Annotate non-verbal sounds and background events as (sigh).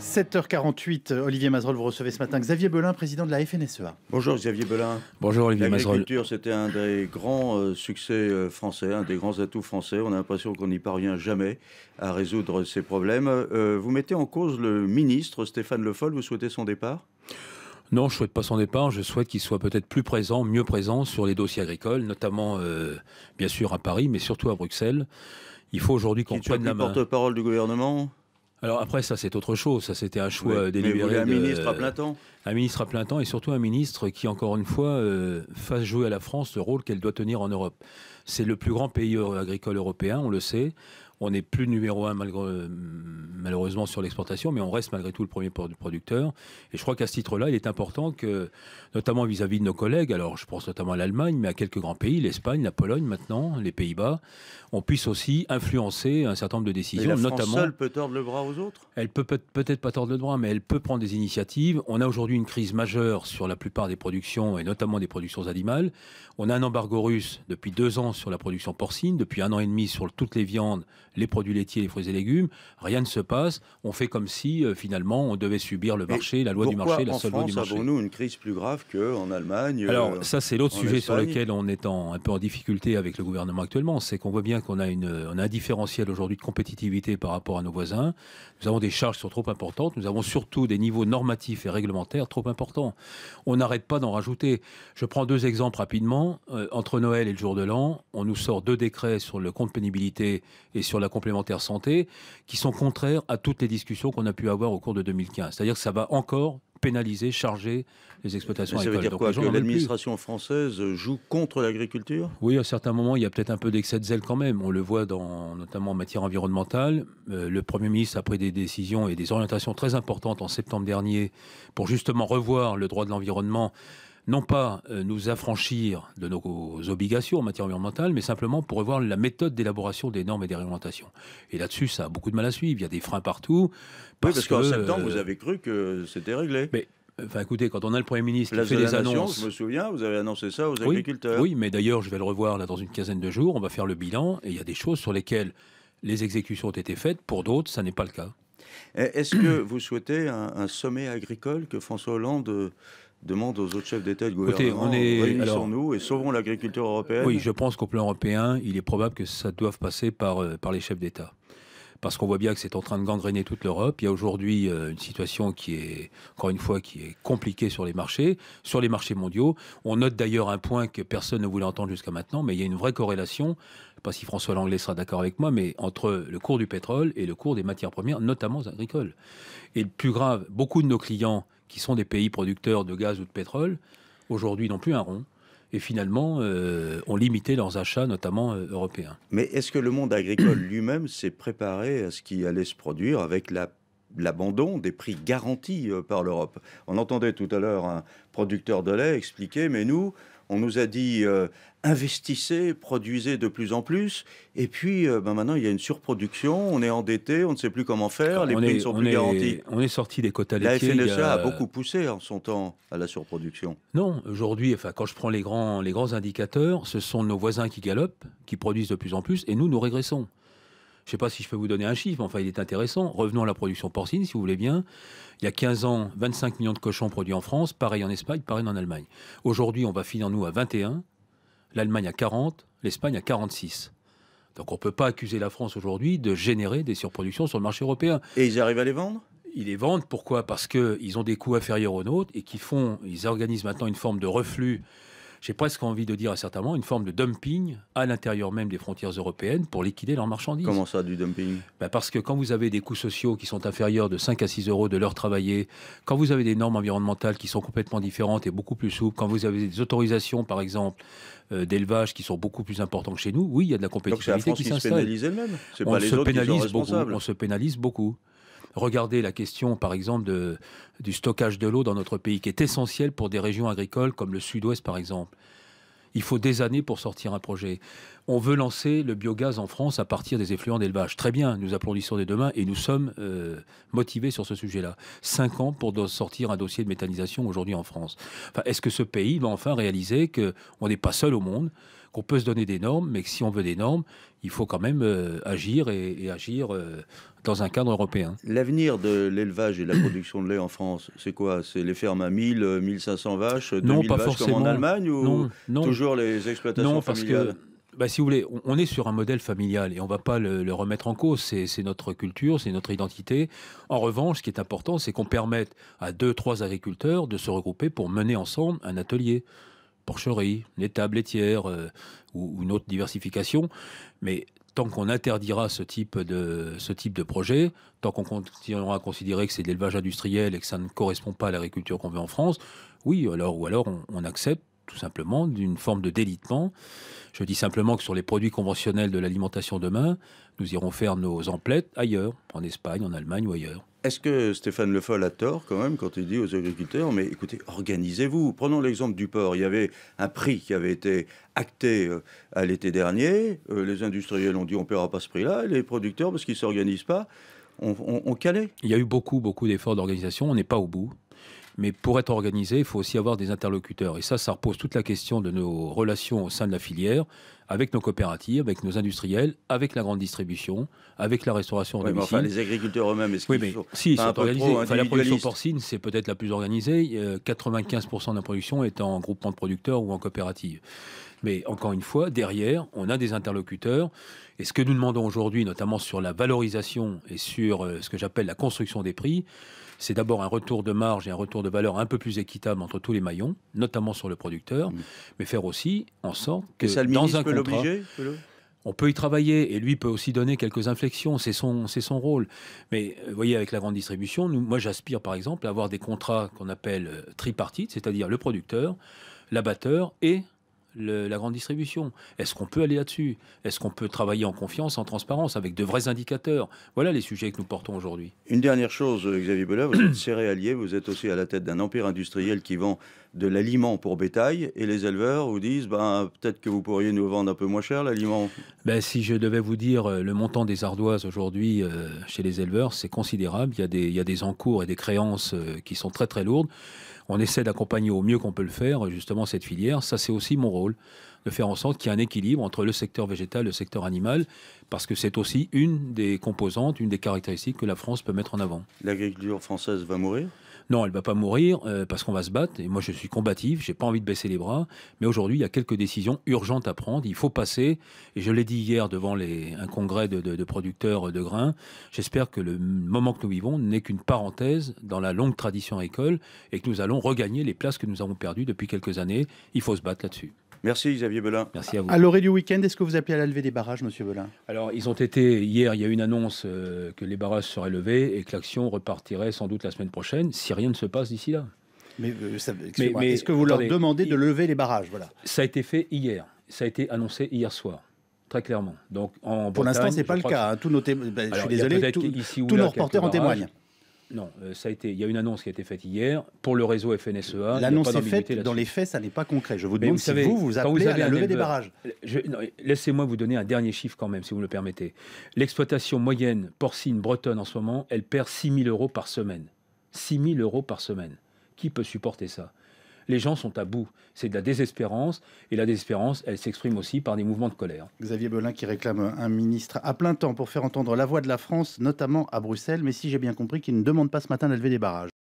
7h48, Olivier Mazerolle, vous recevez ce matin Xavier Belin, président de la FNSEA. Bonjour Xavier Belin. Bonjour Olivier Mazerolle. L'agriculture, c'était un des grands euh, succès euh, français, un des grands atouts français. On a l'impression qu'on n'y parvient jamais à résoudre ces problèmes. Euh, vous mettez en cause le ministre Stéphane Le Foll, vous souhaitez son départ non, je souhaite pas son départ. Je souhaite qu'il soit peut-être plus présent, mieux présent sur les dossiers agricoles, notamment bien sûr à Paris, mais surtout à Bruxelles. Il faut aujourd'hui qu'on prenne la main. Porte-parole du gouvernement. Alors après, ça c'est autre chose, ça c'était un choix délibéré. un ministre à plein temps Un ministre à plein temps et surtout un ministre qui, encore une fois, euh, fasse jouer à la France le rôle qu'elle doit tenir en Europe. C'est le plus grand pays agricole européen, on le sait. On n'est plus numéro un malgré, euh, malheureusement sur l'exportation, mais on reste malgré tout le premier producteur. Et je crois qu'à ce titre-là, il est important que, notamment vis-à-vis de nos collègues, alors je pense notamment à l'Allemagne, mais à quelques grands pays, l'Espagne, la Pologne maintenant, les Pays-Bas, on puisse aussi influencer un certain nombre de décisions. la notamment, seule peut tordre le bras aux autres Elle peut peut-être pas tordre le bras, mais elle peut prendre des initiatives. On a aujourd'hui une crise majeure sur la plupart des productions, et notamment des productions animales. On a un embargo russe depuis deux ans sur la production porcine, depuis un an et demi sur toutes les viandes les produits laitiers, les fruits et légumes, rien ne se passe. On fait comme si euh, finalement on devait subir le marché, la loi du marché, la seule loi du marché. avons-nous une crise plus grave qu'en Allemagne euh, Alors ça, c'est l'autre sujet sur lequel on est un peu en difficulté avec le gouvernement actuellement. C'est qu'on voit bien qu'on a, une, un différentiel aujourd'hui de compétitivité par rapport à nos voisins. Nous avons des charges qui sont trop importantes. Nous avons surtout des niveaux normatifs et réglementaires trop importants. On n'arrête pas d'en rajouter. Je prends deux exemples rapidement. Euh, entre Noël et le jour de l'an, on nous sort deux décrets sur le compte pénibilité et sur la complémentaires complémentaire santé qui sont contraires à toutes les discussions qu'on a pu avoir au cours de 2015. C'est-à-dire que ça va encore pénaliser, charger les exploitations agricoles. Ça veut dire quoi Que l'administration française joue contre l'agriculture Oui, à certains moments, il y a peut-être un peu d'excès de zèle quand même. On le voit dans, notamment en matière environnementale. Euh, le Premier ministre a pris des décisions et des orientations très importantes en septembre dernier pour justement revoir le droit de l'environnement non pas euh, nous affranchir de nos obligations en matière environnementale, mais simplement pour revoir la méthode d'élaboration des normes et des réglementations. Et là-dessus, ça a beaucoup de mal à suivre. Il y a des freins partout. Parce oui, parce qu'en septembre, vous euh, avez cru que c'était réglé. Mais, Enfin, écoutez, quand on a le Premier ministre qui fait des annonces. je me souviens, vous avez annoncé ça aux agriculteurs. Oui, mais d'ailleurs, je vais le revoir là dans une quinzaine de jours. On va faire le bilan et il y a des choses sur lesquelles les exécutions ont été faites. Pour d'autres, ça n'est pas le cas. Eh, est-ce que vous souhaitez un, sommet agricole que François Hollande euh, demande aux autres chefs d'État et de gouvernement, est... réunissons-nous et sauvons l'agriculture européenne. Oui, je pense qu'au plan européen, il est probable que ça doive passer par, euh, par les chefs d'État parce qu'on voit bien que c'est en train de gangréner toute l'Europe. Il y a aujourd'hui euh, une situation qui est, encore une fois, qui est compliquée sur les marchés, sur les marchés mondiaux. On note d'ailleurs un point que personne ne voulait entendre jusqu'à maintenant, mais il y a une vraie corrélation, je ne sais pas si François Langlais sera d'accord avec moi, mais entre le cours du pétrole et le cours des matières premières, notamment agricoles. Et le plus grave, beaucoup de nos clients qui sont des pays producteurs de gaz ou de pétrole, aujourd'hui n'ont plus un rond et finalement euh, ont limité leurs achats, notamment euh, européens. Mais est-ce que le monde agricole (clears throat) lui-même s'est préparé à ce qui allait se produire avec la l'abandon des prix garantis euh, par l'Europe. On entendait tout à l'heure un producteur de lait expliquer, mais nous, on nous a dit euh, investissez, produisez de plus en plus, et puis euh, ben maintenant il y a une surproduction, on est endetté, on ne sait plus comment faire, les prix ne sont plus garantis. On est sorti des quotas laitiers. La e FNSA a... a... beaucoup poussé en son temps à la surproduction. Non, aujourd'hui, enfin, quand je prends les grands, les grands indicateurs, ce sont nos voisins qui galopent, qui produisent de plus en plus, et nous, nous régressons. Je ne sais pas si je peux vous donner un chiffre, mais enfin, il est intéressant. Revenons à la production porcine, si vous voulez bien. Il y a 15 ans, 25 millions de cochons produits en France, pareil en Espagne, pareil en Allemagne. Aujourd'hui, on va finir, nous, à 21, l'Allemagne à 40, l'Espagne à 46. Donc on ne peut pas accuser la France aujourd'hui de générer des surproductions sur le marché européen. Et ils arrivent à les vendre ils les vendent. Pourquoi Parce qu'ils ont des coûts inférieurs aux nôtres et qu'ils font, ils organisent maintenant une forme de reflux j'ai presque envie de dire à certainement une forme de dumping à l'intérieur même des frontières européennes pour liquider leurs marchandises. Comment ça, du dumping ben, Parce que quand vous avez des coûts sociaux qui sont inférieurs de 5 à 6 euros de l'heure travaillée, quand vous avez des normes environnementales qui sont complètement différentes et beaucoup plus souples, quand vous avez des autorisations, par exemple, euh, d'élevage qui sont beaucoup plus importantes que chez nous, oui, il y a de la compétitivité Donc la qui, s'installe. On, se pénalise beaucoup, on se pénalise beaucoup. Regardez la question, par exemple, du stockage de l'eau dans notre pays, qui est essentiel pour des régions agricoles comme le sud-ouest, par exemple. Il faut des années pour sortir un projet. On veut lancer le biogaz en France à partir des effluents d'élevage. Très bien, nous applaudissons des demain et nous sommes euh, motivés sur ce sujet-là. Cinq ans pour sortir un dossier de méthanisation aujourd'hui en France. Est-ce que ce pays va enfin réaliser qu'on n'est pas seul au monde on peut se donner des normes, mais si on veut des normes, il faut quand même euh, agir et, agir euh, dans un cadre européen. L'avenir de l'élevage et de la production de lait en France, c'est quoi C'est les fermes à 1000, 1500 euh, vaches, 2000 non, pas vaches forcément. comme en Allemagne ou non, toujours les exploitations non, parce que... Bah, si vous voulez, on est sur un modèle familial et on ne va pas le, le, remettre en cause. C'est notre culture, c'est notre identité. En revanche, ce qui est important, c'est qu'on permette à deux, trois agriculteurs de se regrouper pour mener ensemble un atelier porcherie, les tables euh, ou, une autre diversification. Mais tant qu'on interdira ce type de, ce type de projet, tant qu'on continuera à considérer que c'est de l'élevage industriel et que ça ne correspond pas à l'agriculture qu'on veut en France, oui, alors, ou alors on accepte tout simplement d'une forme de délitement. Je dis simplement que sur les produits conventionnels de l'alimentation demain, nous irons faire nos emplettes ailleurs, en Espagne, en Allemagne ou ailleurs. Est-ce que Stéphane Le Foll a tort quand même quand il dit aux agriculteurs, mais écoutez, organisez-vous. Prenons l'exemple du porc. Il y avait un prix qui avait été acté euh, à l'été dernier. Euh, les industriels ont dit on ne paiera pas ce prix-là. Les producteurs, parce qu'ils ne s'organisent pas, ont, ont calé. Il y a eu beaucoup, beaucoup d'efforts d'organisation. On n'est pas au bout. Mais pour être organisé, il faut aussi avoir des interlocuteurs. Et ça, ça repose toute la question de nos relations au sein de la filière, avec nos coopératives, avec nos industriels, avec la grande distribution, avec la restauration ouais, enfin, les agriculteurs eux-mêmes, est-ce qu'ils sont, si, La production porcine, c'est peut-être la plus organisée. 95% euh, de la production est en groupement de producteurs ou en coopérative. Mais encore une fois, derrière, on a des interlocuteurs. Et ce que nous demandons aujourd'hui, notamment sur la valorisation et sur euh, ce que j'appelle la construction des prix, c'est d'abord un retour de marge et un retour de valeur un peu plus équitable entre tous les maillons, notamment sur le producteur, mmh. mais faire aussi en sorte que, dans un on peut y travailler et lui peut aussi donner quelques inflexions, c'est son, rôle. Mais euh, vous voyez, avec la grande distribution, moi j'aspire par exemple à avoir des contrats qu'on appelle euh, tripartites, c'est-à-dire le producteur, l'abatteur et la grande distribution Est-ce qu'on peut aller là-dessus Est-ce qu'on peut travailler en confiance, en transparence, avec de vrais indicateurs Voilà les sujets que nous portons aujourd'hui. Une dernière chose, euh, Xavier Bela, vous êtes céréalier, vous êtes aussi à la tête d'un empire industriel qui vend de l'aliment pour bétail et les éleveurs vous disent ben, peut-être que vous pourriez nous vendre un peu moins cher l'aliment ben, Si je devais vous dire euh, le montant des ardoises aujourd'hui euh, chez les éleveurs, c'est considérable. Il y, a des, il y, a des, encours et des créances euh, qui sont très très lourdes. On essaie d'accompagner au mieux qu'on peut le faire justement cette filière. Ça c'est aussi mon rôle, de faire en sorte qu'il y ait un équilibre entre le secteur végétal et le secteur animal, parce que c'est aussi une des composantes, une des caractéristiques que la France peut mettre en avant. L'agriculture française va mourir non, elle va pas mourir euh, parce qu'on va se battre. Et moi, je suis combatif, j'ai pas envie de baisser les bras. Mais aujourd'hui, il y a quelques décisions urgentes à prendre. Il faut passer. Et je l'ai dit hier devant un congrès de, de producteurs euh, de grains. J'espère que le moment que nous vivons n'est qu'une parenthèse dans la longue tradition agricole et que nous allons regagner les places que nous avons perdues depuis quelques années. Il faut se battre là-dessus. Merci Xavier Belin. Merci à vous. À l'orée du week-end, est-ce que vous appelez à la levée des barrages, Monsieur Belin Alors, ils ont été hier. Il y a eu une annonce euh, que les barrages seraient levés et que l'action repartirait sans doute la semaine prochaine, si rien ne se passe d'ici là. Mais, euh, est-ce que vous leur demandez de lever les barrages Voilà. Ça a été fait hier. Ça a été annoncé hier soir. Très clairement. Donc, en Pour l'instant, ce n'est pas le cas. Hein. Tous nos ben, je suis désolé, tous nos reporters en témoignent. Non, euh, été. Il y a une annonce qui a été faite hier pour le réseau FNSEA. L'annonce est faite. Dans les faits, ça n'est pas concret. Je vous demande si vous vous appelez à la levée des barrages. Euh, laissez-moi vous donner un dernier chiffre quand même, si vous me le permettez. L'exploitation moyenne porcine bretonne en ce moment, elle perd 6 000 euros par semaine. 6 000 euros par semaine. Qui peut supporter ça les gens sont à bout. C'est de la désespérance, et la désespérance, elle s'exprime aussi par des mouvements de colère. Xavier Belin qui réclame un ministre à plein temps pour faire entendre la voix de la France, notamment à Bruxelles, mais si j'ai bien compris, qu'il ne demande pas ce matin d'élever des barrages.